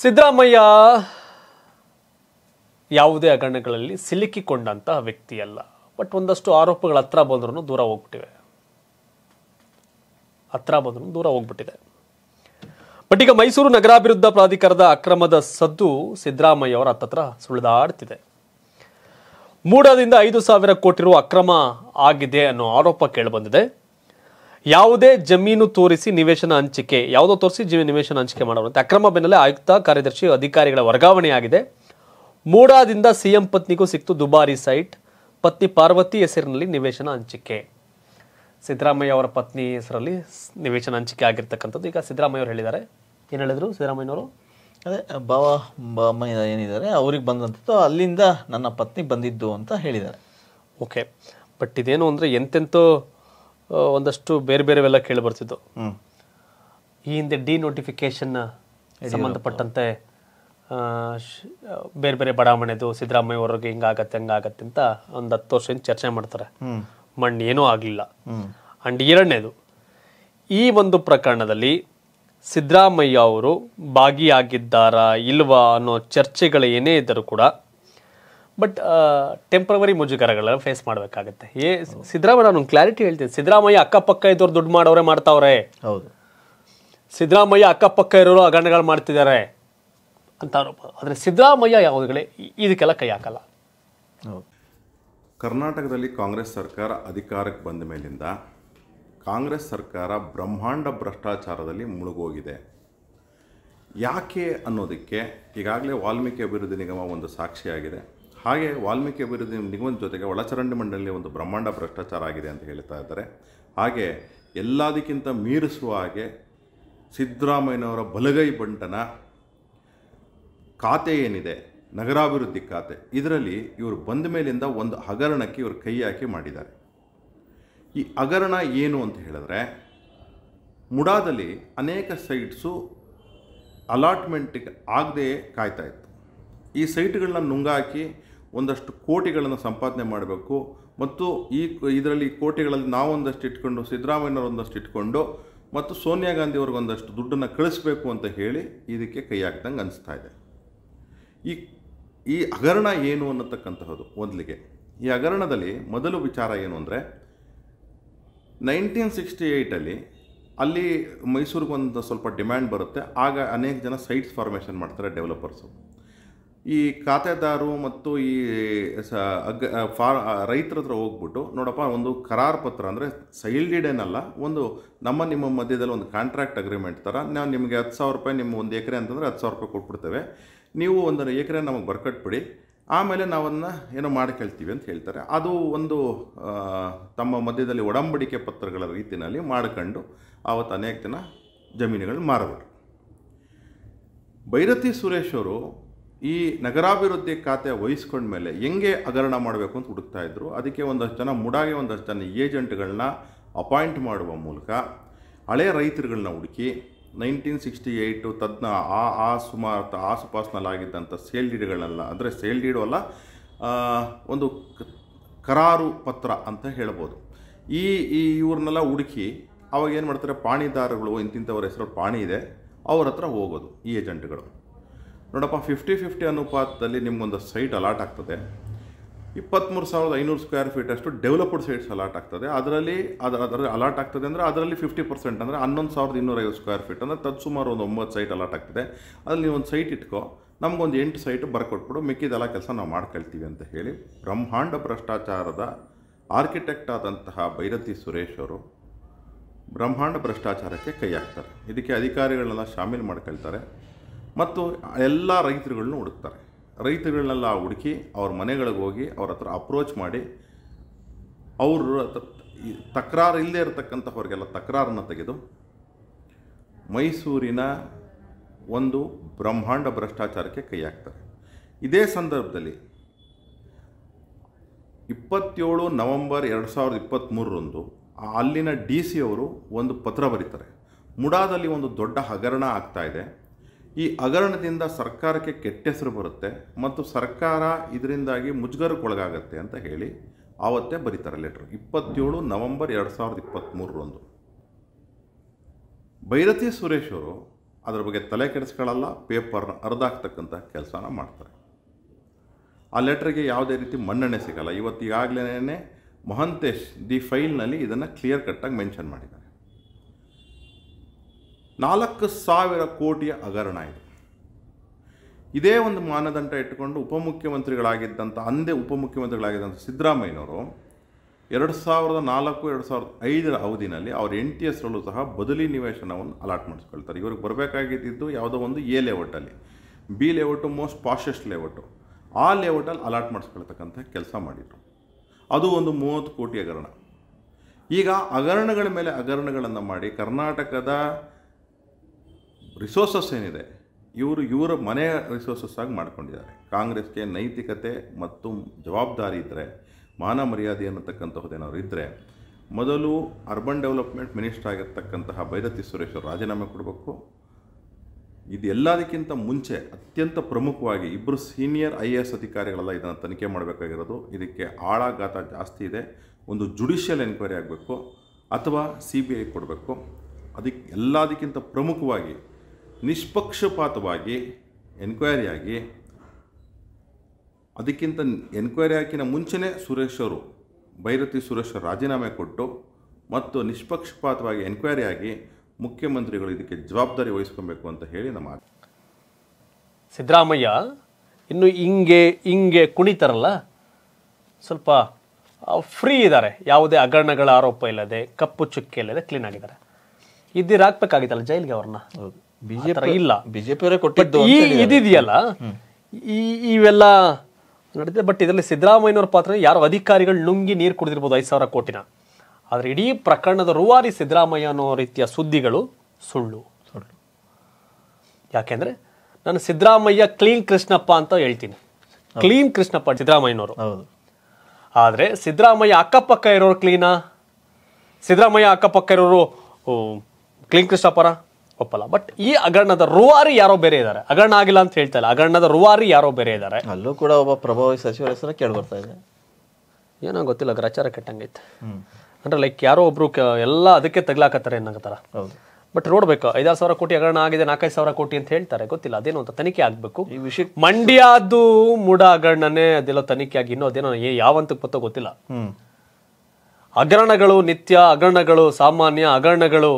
ಸಿದ್ದರಾಮಯ್ಯ ಯಾವುದೇ ಹಗರಣಗಳಲ್ಲಿ ಸಿಲುಕಿಕೊಂಡಂತಹ ವ್ಯಕ್ತಿಯಲ್ಲ ಬಟ್ ಒಂದಷ್ಟು ಆರೋಪಗಳ ಹತ್ರ ಬಂದ್ರೂ ದೂರ ಹೋಗ್ಬಿಟ್ಟಿವೆ ಹತ್ರ ಬಂದ್ರೂ ದೂರ ಹೋಗ್ಬಿಟ್ಟಿದೆ ಬಟ್ ಈಗ ಮೈಸೂರು ನಗರಾಭಿವೃದ್ಧ ಪ್ರಾಧಿಕಾರದ ಅಕ್ರಮದ ಸದ್ದು ಸಿದ್ದರಾಮಯ್ಯ ಅವರ ಹತ್ತತ್ರ ಸುಳಿದಾಡ್ತಿದೆ ಮೂಡದಿಂದ ಐದು ಸಾವಿರ ಕೋಟಿ ರು ಅಕ್ರಮ ಆಗಿದೆ ಅನ್ನೋ ಆರೋಪ ಕೇಳಿಬಂದಿದೆ ಯಾವುದೇ ಜಮೀನು ತೋರಿಸಿ ನಿವೇಶನ ಹಂಚಿಕೆ ಯಾವುದೋ ತೋರಿಸಿ ಜಮೀನು ನಿವೇಶನ ಹಂಚಿಕೆ ಮಾಡುವಂತೆ ಅಕ್ರಮ ಬೆನ್ನಲ್ಲೇ ಆಯುಕ್ತ ಕಾರ್ಯದರ್ಶಿ ಅಧಿಕಾರಿಗಳ ವರ್ಗಾವಣೆಯಾಗಿದೆ ಮೂಡಾದಿಂದ ಸಿಎಂ ಪತ್ನಿಗೂ ಸಿಕ್ತು ದುಬಾರಿ ಸೈಟ್ ಪತ್ನಿ ಪಾರ್ವತಿ ಹೆಸರಿನಲ್ಲಿ ನಿವೇಶನ ಹಂಚಿಕೆ ಸಿದ್ದರಾಮಯ್ಯ ಅವರ ಪತ್ನಿ ಹೆಸರಲ್ಲಿ ನಿವೇಶನ ಹಂಚಿಕೆ ಆಗಿರ್ತಕ್ಕಂಥದ್ದು ಈಗ ಸಿದ್ದರಾಮಯ್ಯ ಅವರು ಹೇಳಿದ್ದಾರೆ ಏನು ಹೇಳಿದರು ಸಿದ್ದರಾಮಯ್ಯವರು ಅದೇ ಬಾವ ಬಾಮಯ್ಯ ಏನಿದ್ದಾರೆ ಅವ್ರಿಗೆ ಬಂದಂಥದ್ದು ಅಲ್ಲಿಂದ ನನ್ನ ಪತ್ನಿ ಬಂದಿದ್ದು ಅಂತ ಹೇಳಿದ್ದಾರೆ ಓಕೆ ಬಟ್ ಇದೇನು ಅಂದರೆ ಎಂತೆಂತೋ ಒಂದಷ್ಟು ಬೇರೆ ಬೇರೆವೆಲ್ಲ ಕೇಳಿ ಬರ್ತಿತ್ತು ಈ ಹಿಂದೆ ಡಿ ನೋಟಿಫಿಕೇಶನ್ ಸಂಬಂಧಪಟ್ಟಂತೆ ಬೇರೆ ಬೇರೆ ಬಡಾವಣೆದು ಸಿದ್ದರಾಮಯ್ಯ ಅವ್ರಿಗೆ ಹಿಂಗಾಗತ್ತೆ ಹಂಗಾಗತ್ತೆ ಅಂತ ಒಂದು ಹತ್ತು ವರ್ಷದಿಂದ ಚರ್ಚೆ ಮಾಡ್ತಾರೆ ಮಣ್ಣು ಏನೂ ಆಗಲಿಲ್ಲ ಅಂಡ್ ಎರಡನೇದು ಈ ಒಂದು ಪ್ರಕರಣದಲ್ಲಿ ಸಿದ್ದರಾಮಯ್ಯ ಅವರು ಭಾಗಿಯಾಗಿದ್ದಾರಾ ಇಲ್ವಾ ಅನ್ನೋ ಚರ್ಚೆಗಳು ಏನೇ ಇದ್ದರೂ ಕೂಡ ಬಟ್ ಟೆಂಪ್ರವರಿ ಮುಜುಗರಗಳನ್ನ ಫೇಸ್ ಮಾಡಬೇಕಾಗತ್ತೆ ಏ ಸಿದ್ದರಾಮಯ್ಯ ನಾನು ಕ್ಲಾರಿಟಿ ಹೇಳ್ತೀನಿ ಸಿದ್ದರಾಮಯ್ಯ ಅಕ್ಕಪಕ್ಕ ಇದ್ದವ್ರು ದುಡ್ಡು ಮಾಡೋರೆ ಮಾಡ್ತಾವ್ರೆ ಹೌದು ಸಿದ್ದರಾಮಯ್ಯ ಅಕ್ಕಪಕ್ಕ ಇರೋರು ಹಗರಣಗಳು ಮಾಡ್ತಿದ್ದಾರೆ ಅಂತ ಆದರೆ ಸಿದ್ದರಾಮಯ್ಯ ಯಾವುದುಗಳೇ ಇದಕ್ಕೆಲ್ಲ ಕೈ ಹಾಕಲ್ಲ ಕರ್ನಾಟಕದಲ್ಲಿ ಕಾಂಗ್ರೆಸ್ ಸರ್ಕಾರ ಅಧಿಕಾರಕ್ಕೆ ಬಂದ ಮೇಲಿಂದ ಕಾಂಗ್ರೆಸ್ ಸರ್ಕಾರ ಬ್ರಹ್ಮಾಂಡ ಭ್ರಷ್ಟಾಚಾರದಲ್ಲಿ ಮುಳುಗೋಗಿದೆ ಯಾಕೆ ಅನ್ನೋದಕ್ಕೆ ಈಗಾಗಲೇ ವಾಲ್ಮೀಕಿ ಅಭಿವೃದ್ಧಿ ನಿಗಮ ಒಂದು ಸಾಕ್ಷಿಯಾಗಿದೆ ಹಾಗೆ ವಾಲ್ಮೀಕಿ ಅಭಿವೃದ್ಧಿ ನಿಗಮದ ಜೊತೆಗೆ ಒಳಚರಂಡಿ ಮಂಡಳಿಯಲ್ಲಿ ಒಂದು ಬ್ರಹ್ಮಾಂಡ ಭ್ರಷ್ಟಾಚಾರ ಆಗಿದೆ ಅಂತ ಹೇಳ್ತಾ ಇದ್ದಾರೆ ಹಾಗೆ ಎಲ್ಲದಕ್ಕಿಂತ ಮೀರಿಸುವ ಹಾಗೆ ಸಿದ್ದರಾಮಯ್ಯನವರ ಬಲಗೈ ಬಂಟನ ಖಾತೆ ಏನಿದೆ ನಗರಾಭಿವೃದ್ಧಿ ಖಾತೆ ಇದರಲ್ಲಿ ಇವರು ಬಂದ ಮೇಲಿಂದ ಒಂದು ಹಗರಣಕ್ಕೆ ಇವರು ಕೈ ಹಾಕಿ ಮಾಡಿದ್ದಾರೆ ಈ ಹಗರಣ ಏನು ಅಂತ ಹೇಳಿದ್ರೆ ಮುಡಾದಲ್ಲಿ ಅನೇಕ ಸೈಟ್ಸು ಅಲಾಟ್ಮೆಂಟಿಗೆ ಆಗದೆ ಕಾಯ್ತಾ ಇತ್ತು ಈ ಸೈಟ್ಗಳನ್ನ ನುಂಗಾಕಿ ಒಂದಷ್ಟು ಕೋಟಿಗಳನ್ನು ಸಂಪಾದನೆ ಮಾಡಬೇಕು ಮತ್ತು ಈ ಇದರಲ್ಲಿ ಕೋಟಿಗಳಲ್ಲಿ ನಾವೊಂದಷ್ಟು ಇಟ್ಕೊಂಡು ಸಿದ್ದರಾಮಯ್ಯನವರು ಒಂದಷ್ಟು ಇಟ್ಕೊಂಡು ಮತ್ತು ಸೋನಿಯಾ ಗಾಂಧಿಯವ್ರಿಗೆ ಒಂದಷ್ಟು ದುಡ್ಡನ್ನು ಕಳಿಸ್ಬೇಕು ಅಂತ ಹೇಳಿ ಇದಕ್ಕೆ ಕೈ ಹಾಕ್ದಂಗೆ ಅನಿಸ್ತಾ ಇದೆ ಈ ಈ ಹಗರಣ ಏನು ಅನ್ನತಕ್ಕಂತಹದ್ದು ಮೊದಲಿಗೆ ಈ ಹಗರಣದಲ್ಲಿ ಮೊದಲು ವಿಚಾರ ಏನು ಅಂದರೆ ನೈನ್ಟೀನ್ ಸಿಕ್ಸ್ಟಿ ಏಯ್ಟಲ್ಲಿ ಅಲ್ಲಿ ಮೈಸೂರಿಗೊಂದು ಸ್ವಲ್ಪ ಡಿಮ್ಯಾಂಡ್ ಬರುತ್ತೆ ಆಗ ಅನೇಕ ಜನ ಸೈಟ್ಸ್ ಫಾರ್ಮೇಷನ್ ಮಾಡ್ತಾರೆ ಡೆವಲಪರ್ಸು ಈ ಖಾತೆದಾರರು ಮತ್ತು ಈ ಸ ಅಗ್ ಫಾರ್ ರೈತರ ಹತ್ರ ಹೋಗ್ಬಿಟ್ಟು ನೋಡಪ್ಪ ಒಂದು ಕರಾರು ಪತ್ರ ಅಂದರೆ ಸೈಲ್ಡಿಡ್ ಏನಲ್ಲ ಒಂದು ನಮ್ಮ ನಿಮ್ಮ ಮಧ್ಯದಲ್ಲಿ ಒಂದು ಕಾಂಟ್ರಾಕ್ಟ್ ಅಗ್ರಿಮೆಂಟ್ ಥರ ನಾವು ನಿಮಗೆ ಹತ್ತು ಸಾವಿರ ರೂಪಾಯಿ ನಿಮ್ಮ ಒಂದು ಎಕರೆ ಅಂತಂದರೆ ಹತ್ತು ಸಾವಿರ ರೂಪಾಯಿ ಕೊಟ್ಬಿಡ್ತೇವೆ ನೀವು ಒಂದು ಎಕರೆ ನಮಗೆ ಬರ್ಕಟ್ಬಿಡಿ ಆಮೇಲೆ ನಾವನ್ನು ಏನೋ ಮಾಡ್ಕೊಳ್ತೀವಿ ಅಂತ ಹೇಳ್ತಾರೆ ಅದು ಒಂದು ತಮ್ಮ ಮಧ್ಯದಲ್ಲಿ ಒಡಂಬಡಿಕೆ ಪತ್ರಗಳ ರೀತಿಯಲ್ಲಿ ಮಾಡ್ಕೊಂಡು ಆವತ್ತು ಅನೇಕ ಜನ ಜಮೀನುಗಳನ್ನ ಮಾರಬೇಕು ಭೈರತಿ ಸುರೇಶ್ ಅವರು ಈ ನಗರಾಭಿವೃದ್ಧಿ ಖಾತೆ ವಹಿಸ್ಕೊಂಡ್ಮೇಲೆ ಹೆಂಗೆ ಹಗರಣ ಮಾಡಬೇಕು ಅಂತ ಹುಡುಕ್ತಾ ಇದ್ದರು ಅದಕ್ಕೆ ಒಂದಷ್ಟು ಜನ ಮುಡಾಗಿ ಒಂದಷ್ಟು ಜನ ಏಜೆಂಟ್ಗಳನ್ನ ಅಪಾಯಿಂಟ್ ಮಾಡುವ ಮೂಲಕ ಹಳೆ ರೈತರುಗಳನ್ನ ಹುಡುಕಿ ನೈನ್ಟೀನ್ ಸಿಕ್ಸ್ಟಿ ಏಯ್ಟು ತದ್ನ ಆ ಆ ಸುಮಾರು ಆಸುಪಾಸಿನಲ್ಲಾಗಿದ್ದಂಥ ಸೇಲ್ ಡೀಡ್ಗಳೆಲ್ಲ ಅಂದರೆ ಸೇಲ್ ಡೀಡು ಅಲ್ಲ ಒಂದು ಕರಾರು ಪತ್ರ ಅಂತ ಹೇಳ್ಬೋದು ಈ ಈ ಇವ್ರನ್ನೆಲ್ಲ ಹುಡುಕಿ ಅವಾಗ ಏನು ಮಾಡ್ತಾರೆ ಪಾಣಿದಾರಗಳು ಇಂತಿಂಥವ್ರ ಹೆಸರು ಪಾಣಿ ಇದೆ ಅವ್ರ ಹತ್ರ ಹೋಗೋದು ಈ ಏಜೆಂಟ್ಗಳು ನೋಡಪ್ಪ ಫಿಫ್ಟಿ ಫಿಫ್ಟಿ ಅನುಪಾತದಲ್ಲಿ ನಿಮಗೊಂದು ಸೈಟ್ ಅಲಾಟ್ ಆಗ್ತದೆ ಇಪ್ಪತ್ತ್ಮೂರು ಸಾವಿರದ ಐನೂರು ಸ್ಕ್ವೇರ್ ಫೀಟ್ ಅಷ್ಟು ಡೆವಲಪ್ಡ್ ಸೈಟ್ಸ್ ಅಲಾಟ್ ಆಗ್ತದೆ ಅದರಲ್ಲಿ ಅದರ ಅದರ ಅಲಾಟ್ ಆಗ್ತದೆ ಅಂದರೆ ಅದರಲ್ಲಿ ಫಿಫ್ಟಿ ಪರ್ಸೆಂಟ್ ಅಂದರೆ ಹನ್ನೊಂದು ಸಾವಿರದ ಇನ್ನೂರೈವತ್ತು ಸ್ಕ್ವೇರ್ ಫೀಟ್ ಅಂದರೆ ತದ್ ಸುಮಾರು ಒಂದು ಒಂಬತ್ತು ಸೈಟ್ ಅಲಾಟ್ ಆಗ್ತದೆ ಅದರಲ್ಲಿ ನೀವು ಒಂದು ಸೈಟ್ ಇಟ್ಕೋ ನಮ್ಗೊಂದು ಎಂಟು ಸೈಟ್ ಬರ್ಕೊಟ್ಬಿಡು ಮಿಕ್ಕಿದೆಲ್ಲ ಕೆಲಸ ನಾವು ಮಾಡ್ಕೊಳ್ತೀವಿ ಅಂತ ಹೇಳಿ ಬ್ರಹ್ಮಾಂಡ ಭ್ರಷ್ಟಾಚಾರದ ಆರ್ಕಿಟೆಕ್ಟ್ ಆದಂತಹ ಭೈರತಿ ಸುರೇಶ್ ಅವರು ಬ್ರಹ್ಮಾಂಡ ಭ್ರಷ್ಟಾಚಾರಕ್ಕೆ ಕೈ ಹಾಕ್ತಾರೆ ಇದಕ್ಕೆ ಅಧಿಕಾರಿಗಳನ್ನೆಲ್ಲ ಶಾಮೀಲು ಮಾಡ್ಕೊಳ್ತಾರೆ ಮತ್ತು ಎಲ್ಲ ರೈತರುಗಳನ್ನ ಹುಡುಕ್ತಾರೆ ರೈತರುಗಳನ್ನೆಲ್ಲ ಹುಡುಕಿ ಅವ್ರ ಮನೆಗಳಿಗೆ ಹೋಗಿ ಅವ್ರ ಹತ್ರ ಅಪ್ರೋಚ್ ಮಾಡಿ ಅವ್ರ ತಕರಾರು ಇಲ್ಲದೇ ಇರತಕ್ಕಂಥವ್ರಿಗೆಲ್ಲ ತಕರಾರನ್ನು ತೆಗೆದು ಮೈಸೂರಿನ ಒಂದು ಬ್ರಹ್ಮಾಂಡ ಭ್ರಷ್ಟಾಚಾರಕ್ಕೆ ಕೈ ಹಾಕ್ತಾರೆ ಇದೇ ಸಂದರ್ಭದಲ್ಲಿ ಇಪ್ಪತ್ತೇಳು ನವಂಬರ್ ಎರಡು ಸಾವಿರದ ಇಪ್ಪತ್ತ್ಮೂರರಂದು ಅಲ್ಲಿನ ಡಿ ಸಿ ಅವರು ಒಂದು ಪತ್ರ ಬರೀತಾರೆ ಮುಡಾದಲ್ಲಿ ಒಂದು ದೊಡ್ಡ ಹಗರಣ ಆಗ್ತಾಯಿದೆ ಈ ಹಗರಣದಿಂದ ಸರ್ಕಾರಕ್ಕೆ ಕೆಟ್ಟ ಹೆಸರು ಬರುತ್ತೆ ಮತ್ತು ಸರ್ಕಾರ ಇದರಿಂದಾಗಿ ಮುಜುಗರಕ್ಕೊಳಗಾಗತ್ತೆ ಅಂತ ಹೇಳಿ ಆವತ್ತೇ ಬರೀತಾರೆ ಲೆಟ್ರ್ ಇಪ್ಪತ್ತೇಳು ನವಂಬರ್ ಎರಡು ಸಾವಿರದ ಇಪ್ಪತ್ತ್ಮೂರರಂದು ಭೈರತಿ ಸುರೇಶ್ ಅವರು ಅದರ ಬಗ್ಗೆ ತಲೆ ಕೆಡಿಸ್ಕೊಳ್ಳಲ್ಲ ಪೇಪರ್ನ ಅರ್ಧಾಕ್ತಕ್ಕಂಥ ಕೆಲಸನ ಮಾಡ್ತಾರೆ ಆ ಲೆಟ್ರಿಗೆ ಯಾವುದೇ ರೀತಿ ಮನ್ನಣೆ ಸಿಗಲ್ಲ ಇವತ್ತು ಈಗಾಗಲೇ ಮಹಂತೇಶ್ ದಿ ಫೈಲ್ನಲ್ಲಿ ಇದನ್ನು ಕ್ಲಿಯರ್ ಕಟ್ಟಾಗಿ ಮೆನ್ಷನ್ ಮಾಡಿದ್ದಾರೆ ನಾಲ್ಕು ಸಾವಿರ ಕೋಟಿಯ ಹಗರಣ ಇದು ಇದೇ ಒಂದು ಮಾನದಂಡ ಇಟ್ಟುಕೊಂಡು ಉಪಮುಖ್ಯಮಂತ್ರಿಗಳಾಗಿದ್ದಂಥ ಅಂದೇ ಉಪಮುಖ್ಯಮಂತ್ರಿಗಳಾಗಿದ್ದಂಥ ಸಿದ್ದರಾಮಯ್ಯನವರು ಎರಡು ಸಾವಿರದ ನಾಲ್ಕು ಎರಡು ಸಾವಿರದ ಐದರ ಅವಧಿನಲ್ಲಿ ಅವ್ರ ಎನ್ ಟಿ ಎಸ್ರಲ್ಲೂ ಸಹ ಬದಲಿ ನಿವೇಶನವನ್ನು ಅಲಾಟ್ ಮಾಡಿಸ್ಕೊಳ್ತಾರೆ ಇವ್ರಿಗೆ ಬರಬೇಕಾಗಿದ್ದು ಯಾವುದೋ ಒಂದು ಎ ಲೇಔಟಲ್ಲಿ B layout most poshest layout ಆ ಲೇಔಟಲ್ಲಿ ಅಲಾಟ್ ಮಾಡಿಸ್ಕೊಳ್ತಕ್ಕಂಥ ಕೆಲಸ ಮಾಡಿದರು ಅದು ಒಂದು ಮೂವತ್ತು ಕೋಟಿ ಹಗರಣ ಈಗ ಹಗರಣಗಳ ಮೇಲೆ ಹಗರಣಗಳನ್ನು ಮಾಡಿ ಕರ್ನಾಟಕದ ರಿಸೋರ್ಸಸ್ ಏನಿದೆ ಇವರು ಇವರ ಮನೆಯ ರಿಸೋರ್ಸಸ್ ಆಗಿ ಮಾಡ್ಕೊಂಡಿದ್ದಾರೆ ಕಾಂಗ್ರೆಸ್ಗೆ ನೈತಿಕತೆ ಮತ್ತು ಜವಾಬ್ದಾರಿ ಇದ್ದರೆ ಮಾನ ಮರ್ಯಾದೆ ಏನಾದ್ರು ಇದ್ದರೆ ಮೊದಲು ಅರ್ಬನ್ ಡೆವಲಪ್ಮೆಂಟ್ ಮಿನಿಸ್ಟರ್ ಆಗಿರ್ತಕ್ಕಂತಹ ಭೈರತಿ ಸುರೇಶ್ ರಾಜೀನಾಮೆ ಕೊಡಬೇಕು ಇದೆಲ್ಲದಕ್ಕಿಂತ ಮುಂಚೆ ಅತ್ಯಂತ ಪ್ರಮುಖವಾಗಿ ಇಬ್ಬರು ಸೀನಿಯರ್ ಐ ಎ ಎಸ್ ಅಧಿಕಾರಿಗಳೆಲ್ಲ ಇದನ್ನು ತನಿಖೆ ಮಾಡಬೇಕಾಗಿರೋದು ಇದಕ್ಕೆ ಆಳಾಘಾತ ಜಾಸ್ತಿ ಇದೆ ಒಂದು ಜುಡಿಷಿಯಲ್ ಎನ್ಕ್ವೈರಿ ಆಗಬೇಕು ಅಥವಾ ಸಿ ಬಿ ಐ ಕೊಡಬೇಕು ಅದಕ್ಕೆ ಎಲ್ಲದಕ್ಕಿಂತ ಪ್ರಮುಖವಾಗಿ ನಿಷ್ಪಕ್ಷಪಾತವಾಗಿ ಎನ್ಕ್ವೈರಿಯಾಗಿ ಅದಕ್ಕಿಂತ ಎನ್ಕ್ವೈರಿ ಹಾಕಿನ ಮುಂಚೆನೇ ಸುರೇಶ್ ಅವರು ಭೈರತಿ ಸುರೇಶ್ ರಾಜೀನಾಮೆ ಕೊಟ್ಟು ಮತ್ತು ನಿಷ್ಪಕ್ಷಪಾತವಾಗಿ ಎನ್ಕ್ವೈರಿ ಆಗಿ ಮುಖ್ಯಮಂತ್ರಿಗಳು ಇದಕ್ಕೆ ಜವಾಬ್ದಾರಿ ವಹಿಸ್ಕೊಬೇಕು ಅಂತ ಹೇಳಿ ನಮ್ಮ ಸಿದ್ದರಾಮಯ್ಯ ಇನ್ನು ಹಿಂಗೆ ಹಿಂಗೆ ಕುಣಿತಾರಲ್ಲ ಸ್ವಲ್ಪ ಫ್ರೀ ಇದ್ದಾರೆ ಯಾವುದೇ ಹಗರಣಗಳ ಆರೋಪ ಇಲ್ಲದೆ ಕಪ್ಪು ಚುಕ್ಕೆ ಇಲ್ಲದೆ ಕ್ಲೀನ್ ಆಗಿದ್ದಾರೆ ಇದ್ದಿರಾಗಬೇಕಾಗಿತ್ತಲ್ಲ ಜೈಲಿಗೆ ಅವ್ರನ್ನ ಹೌದು ಬಿಜೆಪಿ ಇಲ್ಲ ಬಿಜೆಪಿಯವರೇ ಕೊಟ್ಟಿದ್ದು ಈ ಇದಿದೆಯಲ್ಲ ಈ ಇವೆಲ್ಲ ನಡೆದಿದೆ ಬಟ್ ಇದರಲ್ಲಿ ಸಿದ್ದರಾಮಯ್ಯನವ್ರ ಪಾತ್ರ ಯಾರು ಅಧಿಕಾರಿಗಳು ನುಂಗಿ ನೀರು ಕುಡಿದಿರ್ಬೋದು ಐದು ಸಾವಿರ ಕೋಟಿನ ಆದರೆ ಇಡೀ ಪ್ರಕರಣದ ರೂವಾರಿ ಸಿದ್ದರಾಮಯ್ಯ ಅನ್ನೋ ರೀತಿಯ ಸುದ್ದಿಗಳು ಸುಳ್ಳು ಸುಳ್ಳು ಯಾಕೆಂದ್ರೆ ನಾನು ಸಿದ್ದರಾಮಯ್ಯ ಕ್ಲೀನ್ ಕೃಷ್ಣಪ್ಪ ಅಂತ ಹೇಳ್ತೀನಿ ಕ್ಲೀನ್ ಕೃಷ್ಣಪ್ಪ ಸಿದ್ದರಾಮಯ್ಯನವರು ಹೌದು ಆದರೆ ಸಿದ್ದರಾಮಯ್ಯ ಅಕ್ಕಪಕ್ಕ ಇರೋರು ಕ್ಲೀನಾ ಸಿದ್ದರಾಮಯ್ಯ ಅಕ್ಕಪಕ್ಕ ಇರೋರು ಕ್ಲೀನ್ ಕೃಷ್ಣಪ್ಪರ ಒಪ್ಪಲ್ಲ ಬಟ್ ಈ ಅಗರಣದ ರುವಾರಿ ಯಾರೋ ಬೇರೆ ಇದ್ದಾರೆ ಅಗರಣ ಆಗಿಲ್ಲ ಅಂತ ಹೇಳ್ತಾ ಇಲ್ಲ ಅಗರಣದ ರುವಾರಿ ಯಾರೋ ಬೇರೆ ಇದ್ದಾರೆ ಅಲ್ಲೂ ಕೂಡ ಒಬ್ಬ ಪ್ರಭಾವಿ ಸಚಿವರ ಹೆಸರು ಕೇಳಿ ಬರ್ತಾ ಇದೆ ಏನೋ ಗೊತ್ತಿಲ್ಲ ಗ್ರಾಚಾರ ಕೆಟ್ಟಂಗೈತೆ ಅಂದ್ರೆ ಲೈಕ್ ಯಾರೋ ಒಬ್ರು ಎಲ್ಲ ಅದಕ್ಕೆ ತಗ್ಲಾಕತ್ತಾರೆ ಏನಾಗತ್ತಾರ ಬಟ್ ನೋಡ್ಬೇಕು ಐದಾರು ಸಾವಿರ ಕೋಟಿ ಅಗರಣ ಆಗಿದೆ ನಾಲ್ಕೈದು ಸಾವಿರ ಕೋಟಿ ಅಂತ ಹೇಳ್ತಾರೆ ಗೊತ್ತಿಲ್ಲ ಅದೇನು ಅಂತ ತನಿಖೆ ಆಗ್ಬೇಕು ಈ ವಿಷಯ ಮಂಡ್ಯದ್ದು ಮೂಡ ಅಗರಣನೇ ಅದೆಲ್ಲ ತನಿಖೆ ಆಗಿ ಇನ್ನೂ ಅದೇನೋ ಯಾವಂತ ಗೊತ್ತೋ ಗೊತ್ತಿಲ್ಲ ಹಗರಣಗಳು ನಿತ್ಯ ಅಗರಣಗಳು ಸಾಮಾನ್ಯ ಅಗರಣಗಳು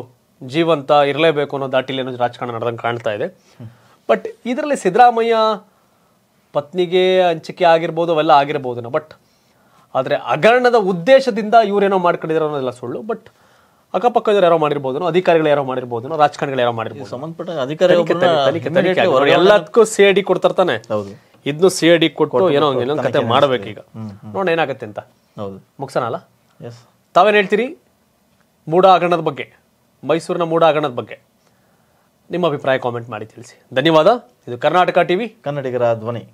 ಜೀವಂತ ಇರಲೇಬೇಕು ಅನ್ನೋ ದಾಟಿಲಿ ಅನ್ನೋ ರಾಜಕಾರಣ ನಡೆದಂಗೆ ಕಾಣ್ತಾ ಇದೆ ಬಟ್ ಇದರಲ್ಲಿ ಸಿದ್ದರಾಮಯ್ಯ ಪತ್ನಿಗೆ ಹಂಚಿಕೆ ಆಗಿರ್ಬೋದು ಅವೆಲ್ಲ ಆಗಿರ್ಬೋದೇನೋ ಬಟ್ ಆದರೆ ಹಗರಣದ ಉದ್ದೇಶದಿಂದ ಇವರೇನೋ ಮಾಡ್ಕೊಂಡಿದ್ರು ಅನ್ನೋದೆಲ್ಲ ಸುಳ್ಳು ಬಟ್ ಅಕ್ಕಪಕ್ಕದವ್ರು ಯಾರೋ ಮಾಡಿರ್ಬೋದು ಅಧಿಕಾರಿಗಳು ಯಾರೋ ಮಾಡಿರ್ಬೋದು ರಾಜಕಾರಣಿಗಳು ಯಾರೋ ಮಾಡಿರ್ಬೋದು ಸಂಬಂಧಪಟ್ಟ ಅಧಿಕಾರಿ ಎಲ್ಲದಕ್ಕೂ ಸಿ ಐ ಡಿ ಕೊಡ್ತಾರ್ತಾನೆ ಇದನ್ನು ಸಿ ಐ ಡಿ ಕೊಟ್ಟು ಏನೋ ಇನ್ನೊಂದು ಕತೆ ಈಗ ನೋಡೋಣ ಏನಾಗುತ್ತೆ ಅಂತ ಹೌದು ಮುಗ್ಸೋಣ ಅಲ್ಲ ತಾವೇನು ಹೇಳ್ತೀರಿ ಮೂಡ ಹಗರಣದ ಬಗ್ಗೆ ಮೈಸೂರಿನ ಮೂಡಾಗಣದ ಬಗ್ಗೆ ನಿಮ್ಮ ಅಭಿಪ್ರಾಯ ಕಾಮೆಂಟ್ ಮಾಡಿ ತಿಳಿಸಿ ಧನ್ಯವಾದ ಇದು ಕರ್ನಾಟಕ ಟಿವಿ ಕನ್ನಡಿಗರ ಧ್ವನಿ